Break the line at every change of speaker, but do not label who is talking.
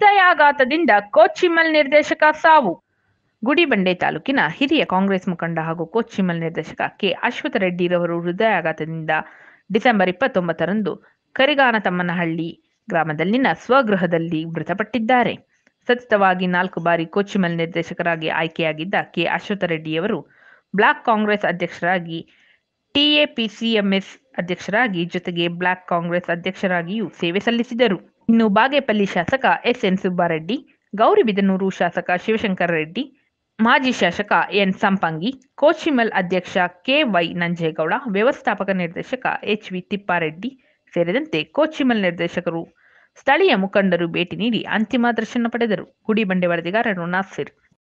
ಹೃದಯಾಘಾತದಿಂದ ಕೋಚಿಮಲ್ ನಿರ್ದೇಶಕ ಸಾವು ಗುಡಿಬಂಡೆ ತಾಲೂಕಿನ ಹಿರಿಯ ಕಾಂಗ್ರೆಸ್ ಮುಖಂಡ ಹಾಗೂ ಕೋಚಿಮಲ್ ನಿರ್ದೇಶಕ ಕೆ ಅಶ್ವಥ ರೆಡ್ಡಿರವರು ಹೃದಯಾಘಾತದಿಂದ ಡಿಸೆಂಬರ್ ಇಪ್ಪತ್ತೊಂಬತ್ತರಂದು ಕರಿಗಾನತಮ್ಮನಹಳ್ಳಿ ಗ್ರಾಮದಲ್ಲಿನ ಸ್ವಗೃಹದಲ್ಲಿ ಮೃತಪಟ್ಟಿದ್ದಾರೆ ಸತತವಾಗಿ ನಾಲ್ಕು ಬಾರಿ ಕೋಚಿಮಲ್ ನಿರ್ದೇಶಕರಾಗಿ ಆಯ್ಕೆಯಾಗಿದ್ದ ಕೆ ಅಶ್ವಥ ರೆಡ್ಡಿಯವರು ಬ್ಲಾಕ್ ಕಾಂಗ್ರೆಸ್ ಅಧ್ಯಕ್ಷರಾಗಿ ಟಿಎಪಿಸಿಎಂಎಸ್ ಅಧ್ಯಕ್ಷರಾಗಿ ಜೊತೆಗೆ ಬ್ಲಾಕ್ ಕಾಂಗ್ರೆಸ್ ಅಧ್ಯಕ್ಷರಾಗಿಯೂ ಸೇವೆ ಸಲ್ಲಿಸಿದರು ಇನ್ನು ಬಾಗೇಪಲ್ಲಿ ಶಾಸಕ ಎಸ್ಎನ್ ಸುಬ್ಬಾರೆಡ್ಡಿ ಗೌರಿಬಿದನೂರು ಶಾಸಕ ಶಿವಶಂಕರ ರೆಡ್ಡಿ ಮಾಜಿ ಶಾಸಕ ಎನ್ ಸಂಪಂಗಿ ಕೋಚಿಮಲ್ ಅಧ್ಯಕ್ಷ ವೈ ನಂಜೇಗೌಡ ವ್ಯವಸ್ಥಾಪಕ ನಿರ್ದೇಶಕ ಎಚ್ ವಿ ತಿಪ್ಪಾರೆಡ್ಡಿ ಸೇರಿದಂತೆ ಕೋಚಿಮಲ್ ನಿರ್ದೇಶಕರು ಸ್ಥಳೀಯ ಮುಖಂಡರು ಭೇಟಿ ನೀಡಿ ಅಂತಿಮ ದರ್ಶನ ಪಡೆದರು ಗುಡಿ ಬಂಡೆ ವರದಿಗಾರರು ನಾಸಿರ್